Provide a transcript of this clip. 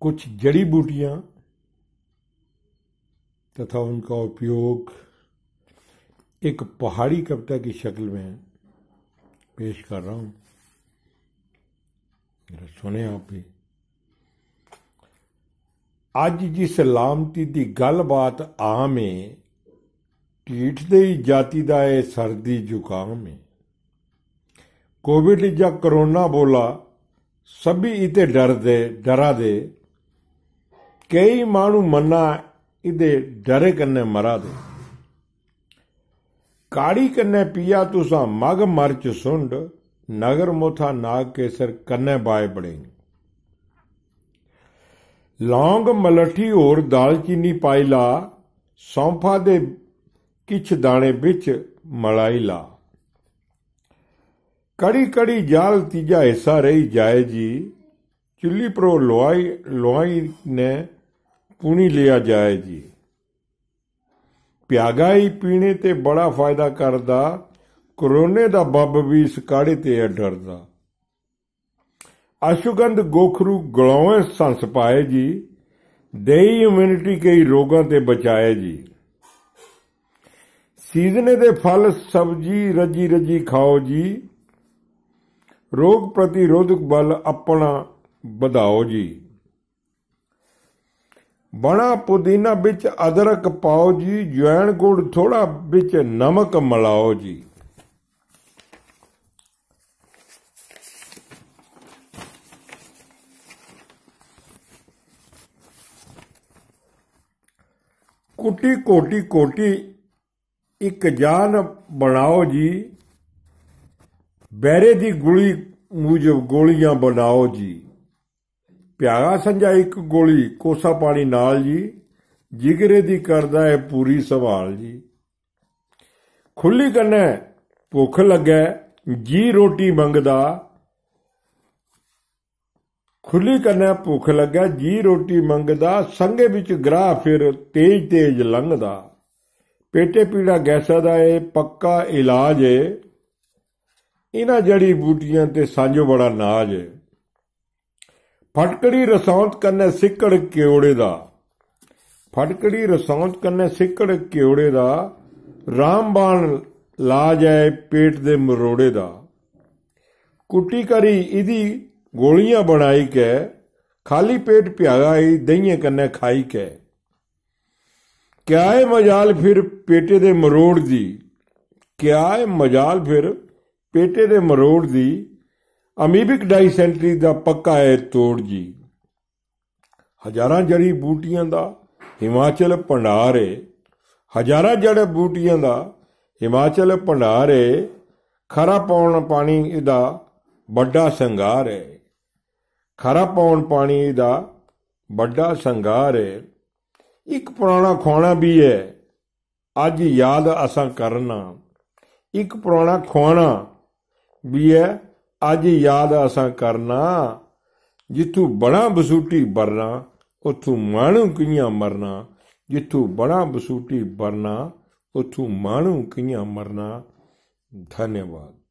कुछ जड़ी बूटियां तथा उनका उपयोग एक पहाड़ी कविता की शक्ल में पेश कर रहा हूं सुने आप भी ਅੱਜ ਜਿਸ ਲਾਮਤੀ ਦੀ ਗੱਲਬਾਤ ਆਵੇਂ ਢੀਠ ਦੇ ਹੀ ਜਾਤੀ ਦਾ ਇਹ ਸਰਦੀ ਜ਼ੁਕਾਮ ਹੈ ਕੋਵਿਡ ਜਾਂ ਕਰੋਨਾ ਬੋਲਾ ਸਭੀ ਇਤੇ ਡਰਦੇ ਡਰਾ ਦੇ ਕਈ ਮਾਣੂ ਮੰਨਾ ਇਹਦੇ ਡਰੇ ਕੰਨੇ ਮਰਾ ਦੇ ਕਾੜੀ ਕੰਨੇ ਪੀਆ ਤੁਸਾਂ ਮਗ ਮਰਚ ਸੁੰਡ ਨਗਰ ਮੋਥਾ ਨਾਗ ਕੇਸਰ ਕੰਨੇ बाय बड़े ਲੌਂਗ ਮਲਠੀ ਹੋਰ ਦਾਲਚੀਨੀ ਪਾਈ ਲਾ ਸੌਂਫਾ ਦੇ ਕਿਛ ਦਾਣੇ ਵਿੱਚ ਮਲਾਈ ਲਾ ਕੜੀ ਕੜੀ ਜਾਲ ਤੀਜਾ ਹਿੱਸਾ ਰਹੀ ਜਾਏ ਜੀ ਚੁੱਲੀ ਪਰੋ ਲੋਈ ਲੋਈ ਨੇ ਪੂਣੀ ਲਿਆ ਜਾਏ ਜੀ ਪਿਆਗਾ ਹੀ ਪੀਣੇ ਤੇ ਬੜਾ ਫਾਇਦਾ ਕਰਦਾ ਕਰੋਨੇ ਦਾ ਬੱਬ ਵੀ ਇਸ ਕਾੜੇ ਤੇ ਡਰਦਾ ਅਸ਼ੁਗੰਧ ਗੋਖਰੂ ਗਲਾਉਏ ਸੰਸ ਪਾਏ ਜੀ ਦੇਈ ਇਮਿਊਨਿਟੀ ਕਈ ਰੋਗਾਂ ਤੇ ਬਚਾਏ ਜੀ ਸੀਜ਼ਨੇ ਦੇ ਫਲ ਸਬਜੀ ਰਜੀ ਰਜੀ ਖਾਓ ਜੀ ਰੋਗ ਪ੍ਰਤੀਰੋਧਕ ਬਲ ਆਪਣਾ ਵਧਾਓ ਜੀ ਬਣਾ ਪੁਦੀਨਾ ਵਿੱਚ ਅਦਰਕ ਪਾਓ ਜੀ ਜਵੈਣ ਗੁੜ ਥੋੜਾ ਵਿੱਚ ਨਮਕ ਮਿਲਾਓ ਜੀ ਕੁੱਟੀ ਕੋਟੀ ਕੋਟੀ ਇੱਕ ਜਾਨ ਬਣਾਓ ਜੀ ਬੈਰੇ ਦੀ ਗੁਲੀ ਮੂਜਬ ਗੋਲੀਆਂ ਬਣਾਓ ਜੀ ਪਿਆਰਾ ਸੰਜਾ ਇੱਕ ਗੋਲੀ ਕੋਸਾ ਪਾਣੀ ਨਾਲ ਜੀ ਜਿਗਰੇ ਦੀ ਕਰਦਾ ਹੈ ਪੂਰੀ ਸਵਾਲ ਜੀ ਖੁੱਲੀ ਕੰਨੇ ਭੁੱਖ ਲੱਗੈ ਜੀ ਰੋਟੀ ਮੰਗਦਾ ਖੁੱਲੀ ਕੰਨੇ ਭੁੱਖ ਲੱਗੈ ਜੀ ਰੋਟੀ ਮੰਗਦਾ ਸੰਗੇ ਵਿੱਚ ਗਰਾਹ ਫਿਰ ਤੇਜ ਤੇਜ ਲੰਘਦਾ ਪੇਟੇ ਪੀੜਾ ਗੈਸਾ ਦਾ ਇਹ ਪੱਕਾ ਇਲਾਜ ਹੈ ਇਹਨਾਂ ਜੜੀ ਬੂਟੀਆਂ ਤੇ ਸਾਂਝੋ ਬੜਾ ਨਾਜ ਹੈ ਫਟਕੜੀ ਰਸੌਂਤ ਕੰਨੇ ਸਿੱਕੜ ਕਿਉੜੇ ਦਾ ਫਟਕੜੀ ਰਸੌਂਤ ਕੰਨੇ ਸਿੱਕੜ ਕਿਉੜੇ ਦਾ ਰਾਮਬਾਣ ਲਾ ਜਾਏ ਪੇਟ ਦੇ ਮਰੋੜੇ ਦਾ ਕੁੱਟੀ ਕਰੀ ਇਹਦੀ ਗੋਲੀਆਂ ਬਣਾਈ ਕੇ ਖਾਲੀ ਪੇਟ ਭਿਆਗਾ ਹੀ ਦਈਏ ਕੰਨੇ ਖਾਈ ਕੇ ਕਿਆ ਹੈ ਮਜਾਲ ਫਿਰ ਪੇਟੇ ਦੇ ਮਰੋੜ ਦੀ ਕਿਆ ਹੈ ਮਜਾਲ ਫਿਰ ਪੇਟੇ ਦੇ ਮਰੋੜ ਦੀ ਅਮੀਬਿਕ ਡਾਈਸੈਂਟਰੀ ਦਾ ਪੱਕਾ ਹੈ ਤੋੜ ਜੀ ਹਜ਼ਾਰਾਂ ਜੜੀ ਬੂਟੀਆਂ ਦਾ ਹਿਮਾਚਲ ਭੰਡਾਰ ਹੈ ਹਜ਼ਾਰਾਂ ਜੜ ਬੂਟੀਆਂ ਦਾ ਹਿਮਾਚਲ ਭੰਡਾਰ ਹੈ ਖਰਾ ਪਾਉਣ ਪਾਣੀ ਇਹਦਾ ਵੱਡਾ ਸੰਗਾਰ ਹੈ ਖਰਾ ਪਾਉਣ ਪਾਣੀ ਦਾ ਵੱਡਾ ਸੰਗਾਰ ਹੈ ਇੱਕ ਪੁਰਾਣਾ ਖੋਣਾ ਵੀ ਹੈ ਅੱਜ ਯਾਦ ਅਸਾਂ ਕਰਨਾ ਇੱਕ ਪੁਰਾਣਾ ਖੋਣਾ ਵੀ ਹੈ ਅੱਜ ਯਾਦ ਆਸਾਂ ਕਰਨਾ ਜਿੱਥੂ ਬੜਾ ਬਸੂਟੀ ਬਰਨਾ ਉਥੂ ਮਾਣੂ ਕਿਆਂ ਮਰਨਾ ਜਿੱਥੂ ਬੜਾ ਬਸੂਟੀ ਬਰਨਾ ਉਥੂ ਮਾਣੂ ਕਿਆਂ ਮਰਨਾ ਧੰਨਵਾਦ